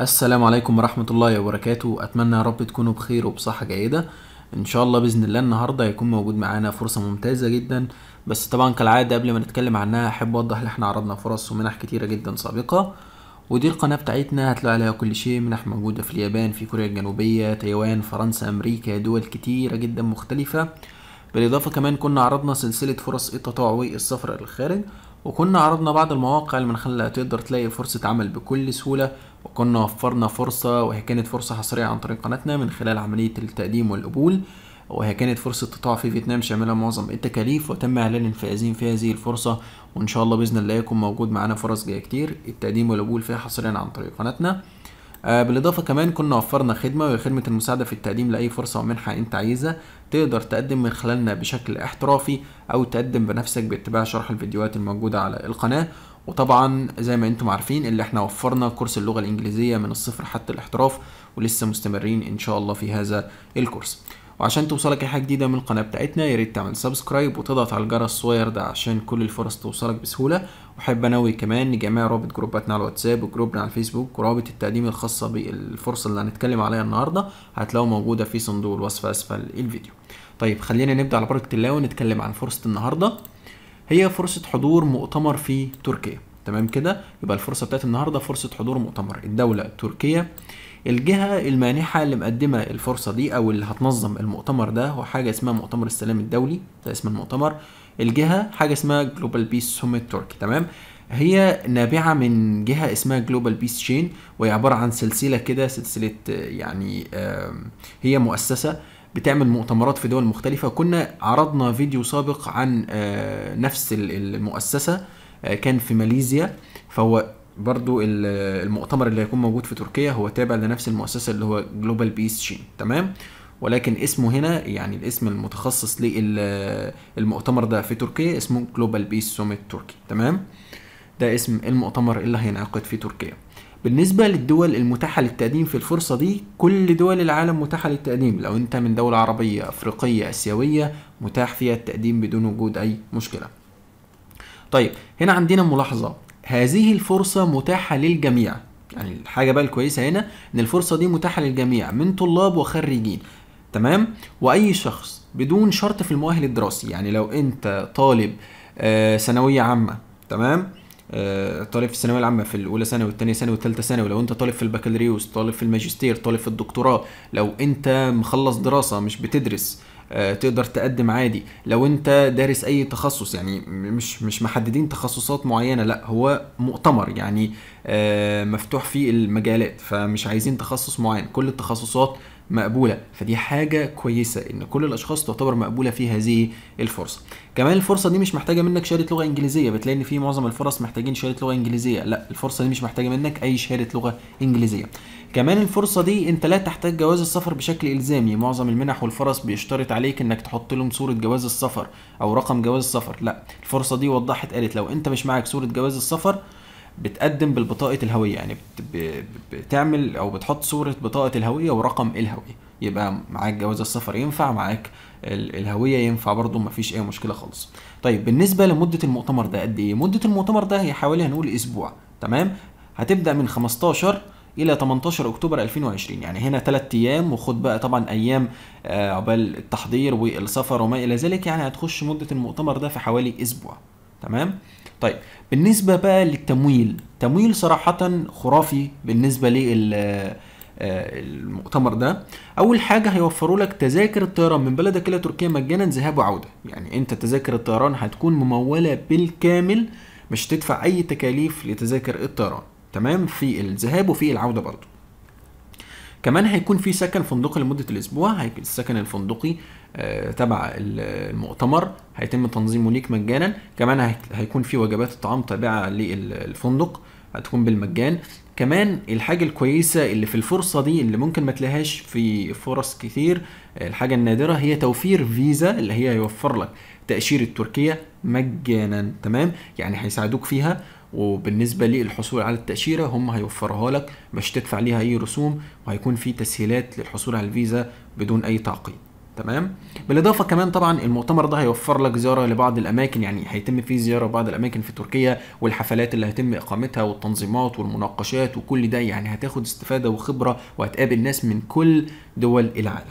السلام عليكم ورحمة الله وبركاته أتمنى يا رب تكونوا بخير وبصحة جيدة إن شاء الله بإذن الله النهاردة هيكون موجود معانا فرصة ممتازة جدا بس طبعا كالعادة قبل ما نتكلم عنها أحب أوضح إن إحنا عرضنا فرص ومنح كتيرة جدا سابقة ودي القناة بتاعتنا هتلاقي عليها كل شيء منح موجودة في اليابان في كوريا الجنوبية تايوان فرنسا أمريكا دول كتيرة جدا مختلفة بالإضافة كمان كنا عرضنا سلسلة فرص التطوع السفر للخارج وكنا عرضنا بعض المواقع اللي من خلالها تقدر تلاقي فرصة عمل بكل سهولة وكنا وفرنا فرصة وهي كانت فرصة حصرية عن طريق قناتنا من خلال عملية التقديم والقبول وهي كانت فرصة تقع في فيتنام شاملة معظم التكاليف وتم إعلان الفائزين في هذه الفرصة وإن شاء الله بإذن الله يكون موجود معانا فرص جاية كتير التقديم والقبول فيها حصريا عن طريق قناتنا آه، بالإضافة كمان كنا وفرنا خدمة وهي خدمة المساعدة في التقديم لأي فرصة ومنحة أنت عايزها تقدر تقدم من خلالنا بشكل احترافي أو تقدم بنفسك باتباع شرح الفيديوهات الموجودة على القناة وطبعا زي ما انتم عارفين اللي احنا وفرنا كورس اللغة الانجليزية من الصفر حتى الاحتراف ولسه مستمرين ان شاء الله في هذا الكورس وعشان توصلك اي حاجة جديدة من القناة بتاعتنا يا ريت تعمل سبسكرايب وتضغط على الجرس الصغير ده عشان كل الفرص توصلك بسهولة وحب انوي كمان جميع رابط جروباتنا على الواتساب وجروبنا على الفيسبوك ورابط التقديم الخاصة بالفرصة اللي هنتكلم عليها النهاردة هتلاقوه موجودة في صندوق الوصف اسفل الفيديو طيب خلينا نبدأ على بركة الله ونتكلم عن فرصة النهاردة هي فرصه حضور مؤتمر في تركيا تمام كده يبقى الفرصه بتاعت النهارده فرصه حضور مؤتمر الدوله التركيه الجهه المانحه اللي مقدمه الفرصه دي او اللي هتنظم المؤتمر ده هو حاجه اسمها مؤتمر السلام الدولي ده اسم المؤتمر الجهه حاجه اسمها جلوبال بيس سوميت تركي تمام هي نابعة من جهة اسمها جلوبال بيس تشين وهي عبارة عن سلسلة كده سلسلة آه، يعني هي مؤسسة بتعمل مؤتمرات في دول مختلفه كنا عرضنا فيديو سابق عن آه، نفس المؤسسه آه، كان في ماليزيا فهو برضو المؤتمر اللي هيكون موجود في تركيا هو تابع لنفس المؤسسة اللي هو جلوبال بيس شين تمام ولكن اسمه هنا يعني الاسم المتخصص للمؤتمر ده في تركيا اسمه جلوبال بيس سوميت تركي تمام ده اسم المؤتمر اللي هينعقد في تركيا بالنسبة للدول المتاحة للتقديم في الفرصة دي كل دول العالم متاحة للتقديم لو انت من دولة عربية أفريقية آسيوية متاح فيها التقديم بدون وجود أي مشكلة طيب هنا عندنا ملاحظة هذه الفرصة متاحة للجميع يعني الحاجة بقى الكويسة هنا إن الفرصة دي متاحة للجميع من طلاب وخريجين تمام وأي شخص بدون شرط في المؤهل الدراسي يعني لو أنت طالب آه، ثانوية عامة تمام آه، طالب في الثانويه العامه في الاولى ثانوي والثانيه ثانوي والثالثه ثانوي لو انت طالب في البكالوريوس طالب في الماجستير طالب في الدكتوراه لو انت مخلص دراسه مش بتدرس آه، تقدر تقدم عادي لو انت دارس اي تخصص يعني مش مش محددين تخصصات معينه لا هو مؤتمر يعني آه، مفتوح فيه المجالات فمش عايزين تخصص معين كل التخصصات مقبوله فدي حاجه كويسه ان كل الاشخاص تعتبر مقبوله في هذه الفرصه كمان الفرصه دي مش محتاجه منك شهاده لغه انجليزيه بتلاقي ان في معظم الفرص محتاجين شهاده لغه انجليزيه لا الفرصه دي مش محتاجه منك اي شهاده لغه انجليزيه كمان الفرصه دي انت لا تحتاج جواز السفر بشكل الزامي معظم المنح والفرص بيشترط عليك انك تحط لهم صوره جواز السفر او رقم جواز السفر لا الفرصه دي وضحت قالت لو انت مش معاك صوره جواز السفر بتقدم بالبطاقه الهويه يعني بتعمل او بتحط صوره بطاقه الهويه ورقم الهويه يبقى معاك جواز السفر ينفع معاك الهويه ينفع برضو مفيش اي مشكله خالص طيب بالنسبه لمده المؤتمر ده قد ايه مده المؤتمر ده هي حوالي هنقول اسبوع تمام هتبدا من 15 الى 18 اكتوبر 2020 يعني هنا 3 ايام وخد بقى طبعا ايام آه، عقبال التحضير والسفر وما الى ذلك يعني هتخش مده المؤتمر ده في حوالي اسبوع تمام طيب بالنسبه بقى للتمويل تمويل صراحه خرافي بالنسبه لل آه، المؤتمر ده اول حاجه هيوفروا لك تذاكر الطيران من بلدك الى تركيا مجانا ذهاب وعوده يعني انت تذاكر الطيران هتكون مموله بالكامل مش هتدفع اي تكاليف لتذاكر الطيران تمام في الذهاب وفي العوده برضو كمان هيكون في سكن فندقي لمده الاسبوع السكن الفندقي آه، تبع المؤتمر هيتم تنظيمه ليك مجانا كمان هيكون في وجبات الطعام تابعه للفندق هتكون بالمجان كمان الحاجة الكويسة اللي في الفرصة دي اللي ممكن ما تلاقيهاش في فرص كتير الحاجة النادرة هي توفير فيزا اللي هي هيوفر لك تأشيرة تركيا مجانا تمام يعني هيساعدوك فيها وبالنسبه للحصول على التاشيره هم هيوفرها لك مش تدفع ليها اي رسوم وهيكون في تسهيلات للحصول على الفيزا بدون اي تعقيد تمام بالاضافه كمان طبعا المؤتمر ده هيوفر لك زياره لبعض الاماكن يعني هيتم فيه زياره بعض الاماكن في تركيا والحفلات اللي هيتم اقامتها والتنظيمات والمناقشات وكل ده يعني هتاخد استفاده وخبره وهتقابل ناس من كل دول العالم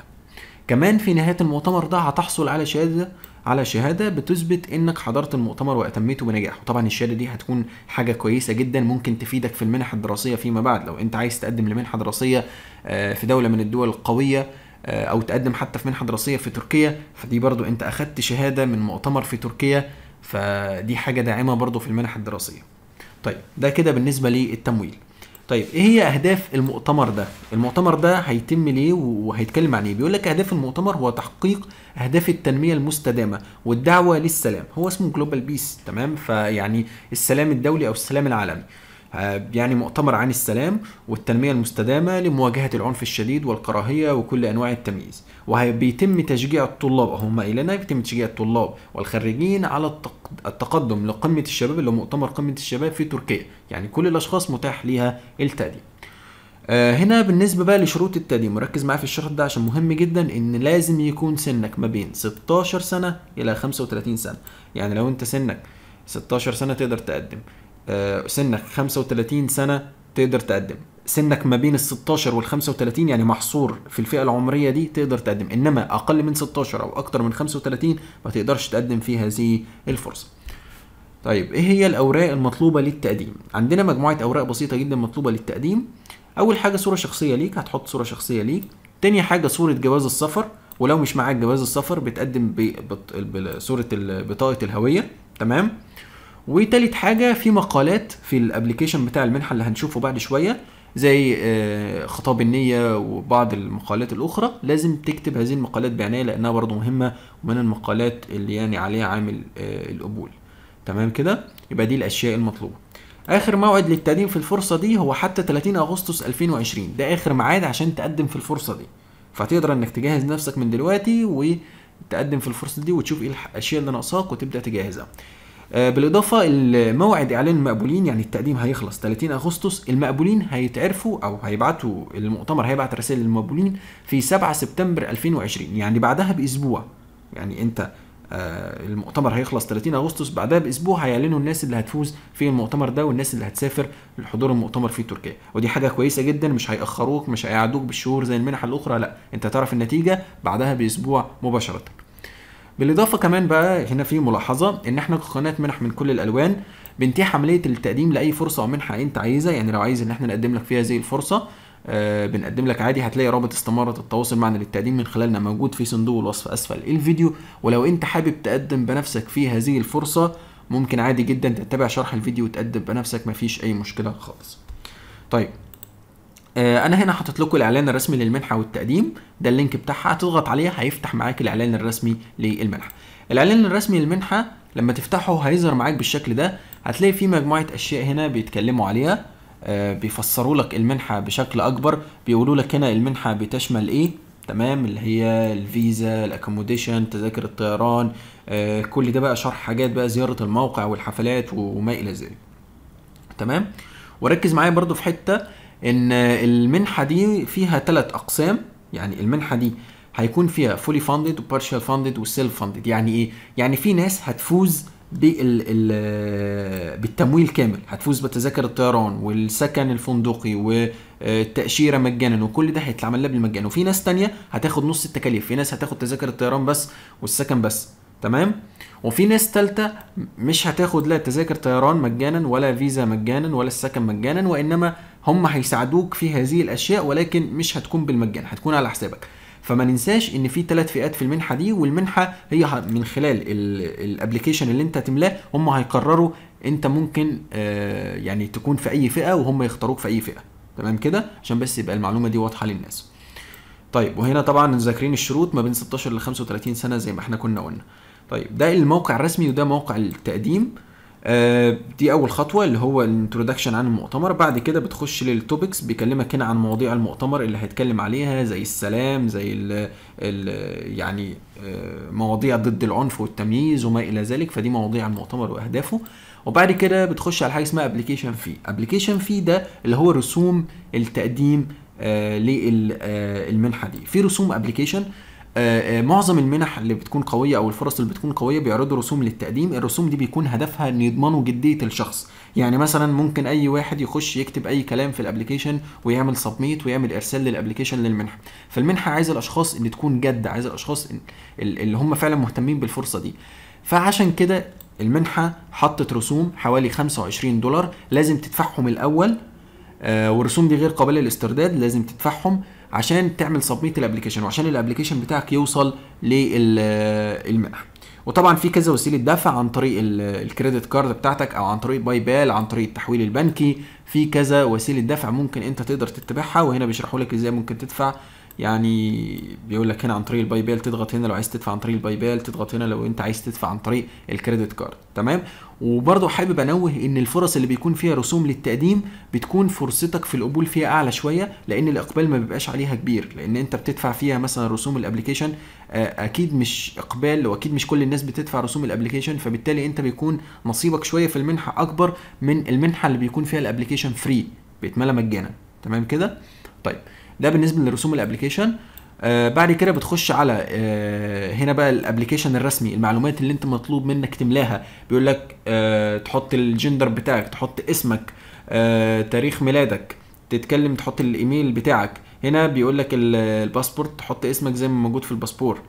كمان في نهايه المؤتمر ده هتحصل على شهاده على شهاده بتثبت انك حضرت المؤتمر واتميته بنجاح وطبعا الشهاده دي هتكون حاجه كويسه جدا ممكن تفيدك في المنح الدراسيه فيما بعد لو انت عايز تقدم لمنحه دراسيه آه، في دوله من الدول القويه آه، او تقدم حتى في منحه دراسيه في تركيا فدي برضو انت اخدت شهاده من مؤتمر في تركيا فدي حاجه داعمه برضو في المنح الدراسيه طيب ده كده بالنسبه للتمويل طيب ايه هي اهداف المؤتمر ده المؤتمر ده هيتم ليه وهيتكلم عن ايه بيقول لك اهداف المؤتمر هو تحقيق اهداف التنميه المستدامه والدعوه للسلام هو اسمه جلوبال بيس تمام فيعني السلام الدولي او السلام العالمي آه، يعني مؤتمر عن السلام والتنمية المستدامة لمواجهة العنف الشديد والكراهية وكل أنواع التمييز وبيتم تشجيع الطلاب هم إلينا بيتم تشجيع الطلاب والخريجين على التقدم لقمة الشباب اللي هو مؤتمر قمة الشباب في تركيا يعني كل الأشخاص متاح ليها التقديم آه، هنا بالنسبة بقى لشروط التقديم ركز معايا في الشرح ده عشان مهم جدا ان لازم يكون سنك ما بين 16 سنة الى 35 سنة يعني لو انت سنك 16 سنة تقدر تقدم آه، سنك 35 سنه تقدر تقدم سنك ما بين ال 16 وال 35 يعني محصور في الفئه العمريه دي تقدر تقدم انما اقل من 16 او اكتر من 35 ما تقدرش تقدم في هذه الفرصه طيب ايه هي الاوراق المطلوبه للتقديم عندنا مجموعه اوراق بسيطه جدا مطلوبه للتقديم اول حاجه صوره شخصيه ليك هتحط صوره شخصيه ليك تاني حاجه صوره جواز السفر ولو مش معاك جواز السفر بتقدم بصوره بطاقه الهويه تمام وتالت حاجه في مقالات في الابلكيشن بتاع المنحه اللي هنشوفه بعد شويه زي آه، خطاب النية وبعض المقالات الأخرى لازم تكتب هذه المقالات بعناية لأنها برضو مهمة ومن المقالات اللي يعني عليها عامل آه، القبول تمام كده يبقى دي الأشياء المطلوبة آخر موعد للتقديم في الفرصة دي هو حتى 30 أغسطس 2020 ده آخر ميعاد عشان تقدم في الفرصة دي فتقدر إنك تجهز نفسك من دلوقتي وتقدم في الفرصة دي وتشوف إيه الأشياء اللي ناقصاك وتبدأ تجهزها آه، بالاضافه الموعد اعلان المقبولين يعني التقديم هيخلص 30 اغسطس المقبولين هيتعرفوا او هيبعتوا المؤتمر هيبعت رسائل للمقبولين في 7 سبتمبر 2020 يعني بعدها باسبوع يعني انت آه، المؤتمر هيخلص 30 اغسطس بعدها باسبوع هيعلنوا الناس اللي هتفوز في المؤتمر ده والناس اللي هتسافر لحضور المؤتمر في تركيا ودي حاجه كويسه جدا مش هيأخروك مش هيقعدوك بالشهور زي المنح الاخرى لا انت تعرف النتيجه بعدها باسبوع مباشره بالاضافه كمان بقى هنا في ملاحظه ان احنا كقناه منح من كل الالوان بنتيح عمليه التقديم لاي فرصه او منحه انت عايزها يعني لو عايز ان احنا نقدم لك فيها زي الفرصه آه بنقدم لك عادي هتلاقي رابط استمارة التواصل معنا للتقديم من خلالنا موجود في صندوق الوصف أسفل الفيديو ولو أنت حابب تقدم بنفسك في هذه الفرصة ممكن عادي جدا تتبع شرح الفيديو وتقدم بنفسك مفيش أي مشكلة خالص. طيب آه، انا هنا حاطط لكم الاعلان الرسمي للمنحه والتقديم ده اللينك بتاعها هتضغط عليه هيفتح معاك الاعلان الرسمي للمنحه الاعلان الرسمي للمنحه لما تفتحه هيظهر معاك بالشكل ده هتلاقي فيه مجموعه اشياء هنا بيتكلموا عليها آه، بيفسروا لك المنحه بشكل اكبر بيقولوا لك هنا المنحه بتشمل ايه تمام اللي هي الفيزا الاكوموديشن تذاكر الطيران آه، كل ده بقى شرح حاجات بقى زياره الموقع والحفلات وما الى ذلك تمام وركز معايا برضو في حته ان المنحه دي فيها ثلاث اقسام يعني المنحه دي هيكون فيها فولي فاندد وبارشال فاندد وسيلف فاندد يعني ايه يعني في ناس هتفوز بالتمويل كامل هتفوز بتذاكر الطيران والسكن الفندقي والتاشيره مجانا وكل ده هيتعمل لها بالمجان وفي ناس تانية هتاخد نص التكاليف في ناس هتاخد تذاكر الطيران بس والسكن بس تمام وفي ناس تالتة مش هتاخد لا تذاكر طيران مجانا ولا فيزا مجانا ولا السكن مجانا وانما هم هيساعدوك في هذه الاشياء ولكن مش هتكون بالمجان هتكون على حسابك فما ننساش ان في ثلاث فئات في المنحه دي والمنحه هي من خلال الابلكيشن اللي انت هتملاه هم هيقرروا انت ممكن آه، يعني تكون في اي فئه وهم يختاروك في اي فئه تمام كده عشان بس يبقى المعلومه دي واضحه للناس طيب وهنا طبعا ذاكرين الشروط ما بين 16 ل 35 سنه زي ما احنا كنا قلنا طيب ده الموقع الرسمي وده موقع التقديم آه، دي اول خطوه اللي هو الانترودكشن عن المؤتمر بعد كده بتخش للتوبكس بيكلمك هنا عن مواضيع المؤتمر اللي هيتكلم عليها زي السلام زي الـ الـ يعني آه، مواضيع ضد العنف والتمييز وما الى ذلك فدي مواضيع المؤتمر واهدافه وبعد كده بتخش على حاجه اسمها ابلكيشن في ابلكيشن في ده اللي هو رسوم التقديم آه، للمنحه دي في رسوم ابلكيشن آه، آه، معظم المنح اللي بتكون قويه او الفرص اللي بتكون قويه بيعرضوا رسوم للتقديم الرسوم دي بيكون هدفها ان يضمنوا جديه الشخص يعني مثلا ممكن اي واحد يخش يكتب اي كلام في الابلكيشن ويعمل سبميت ويعمل ارسال للابلكيشن للمنحه فالمنحه عايز الاشخاص اللي تكون جد عايز الاشخاص اللي هم فعلا مهتمين بالفرصه دي فعشان كده المنحه حطت رسوم حوالي 25 دولار لازم تدفعهم الاول آه، والرسوم دي غير قابله للاسترداد لازم تدفعهم عشان تعمل سبميت الابلكيشن وعشان الابلكيشن بتاعك يوصل للمنح وطبعا في كذا وسيله دفع عن طريق الكريدت كارد بتاعتك او عن طريق باي بال عن طريق التحويل البنكي في كذا وسيله دفع ممكن انت تقدر تتبعها وهنا بيشرحوا لك ازاي ممكن تدفع يعني بيقول لك هنا عن طريق الباي بال تضغط هنا لو عايز تدفع عن طريق الباي بال تضغط هنا لو انت عايز تدفع عن طريق الكريدت كارد تمام وبرضه حابب انوه ان الفرص اللي بيكون فيها رسوم للتقديم بتكون فرصتك في القبول فيها اعلى شويه لان الاقبال ما بيبقاش عليها كبير لان انت بتدفع فيها مثلا رسوم الابلكيشن آه، اكيد مش اقبال واكيد مش كل الناس بتدفع رسوم الابلكيشن فبالتالي انت بيكون نصيبك شويه في المنحه اكبر من المنحه اللي بيكون فيها الابلكيشن فري بيتملى مجانا تمام كده طيب ده بالنسبه لرسوم الابلكيشن آه بعد كده بتخش على آه هنا بقى الابلكيشن الرسمي المعلومات اللي انت مطلوب منك تملاها بيقول لك آه تحط الجندر بتاعك تحط اسمك آه تاريخ ميلادك تتكلم تحط الايميل بتاعك هنا بيقول لك الباسبورت تحط اسمك زي ما موجود في الباسبور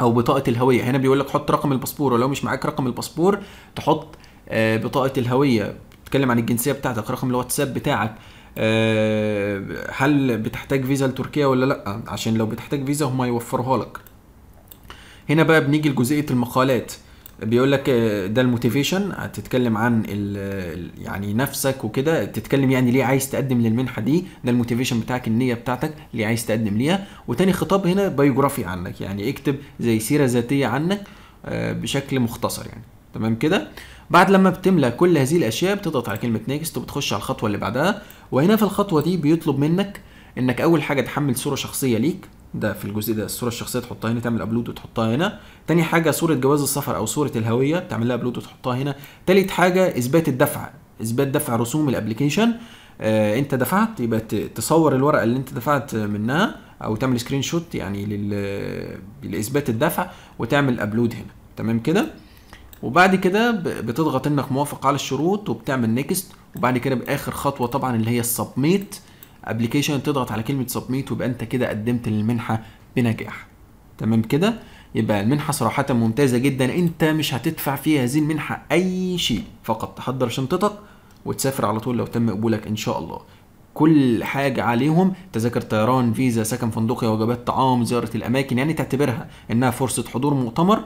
او بطاقه الهويه هنا بيقول لك حط رقم الباسبور ولو مش معاك رقم الباسبور تحط آه بطاقه الهويه تتكلم عن الجنسيه بتاعتك رقم الواتساب بتاعك آه، هل بتحتاج فيزا لتركيا ولا لا عشان لو بتحتاج فيزا هم يوفرها لك هنا بقى بنيجي لجزئيه المقالات بيقول لك آه، ده الموتيفيشن هتتكلم عن يعني نفسك وكده تتكلم يعني ليه عايز تقدم للمنحه دي ده الموتيفيشن بتاعك النيه بتاعتك ليه عايز تقدم ليها وتاني خطاب هنا بايوجرافي عنك يعني اكتب زي سيره ذاتيه عنك آه، بشكل مختصر يعني تمام كده بعد لما بتملى كل هذه الاشياء بتضغط على كلمه نيكست وبتخش على الخطوه اللي بعدها وهنا في الخطوه دي بيطلب منك انك اول حاجه تحمل صوره شخصيه ليك ده في الجزء ده الصوره الشخصيه تحطها هنا تعمل ابلود وتحطها هنا تاني حاجه صوره جواز السفر او صوره الهويه تعمل لها ابلود وتحطها هنا تالت حاجه اثبات الدفع اثبات دفع رسوم الابلكيشن آه انت دفعت يبقى تصور الورقه اللي انت دفعت منها او تعمل سكرين شوت يعني لاثبات الدفع وتعمل ابلود هنا تمام كده وبعد كده بتضغط انك موافق على الشروط وبتعمل نيكست وبعد كده باخر خطوه طبعا اللي هي السبميت ابلكيشن تضغط على كلمه سبميت ويبقى انت كده قدمت للمنحه بنجاح تمام كده يبقى المنحه صراحه ممتازه جدا انت مش هتدفع في هذه المنحه اي شيء فقط تحضر شنطتك وتسافر على طول لو تم قبولك ان شاء الله كل حاجة عليهم تذاكر طيران فيزا سكن فندقي وجبات طعام زيارة الأماكن يعني تعتبرها إنها فرصة حضور مؤتمر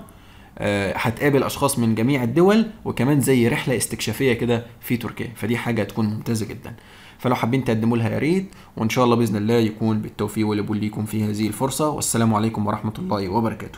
آه، هتقابل اشخاص من جميع الدول وكمان زي رحله استكشافيه كده في تركيا فدي حاجه هتكون ممتازه جدا فلو حابين تقدموا لها يا ريت وان شاء الله باذن الله يكون بالتوفيق والقبول ليكم في هذه الفرصه والسلام عليكم ورحمه الله وبركاته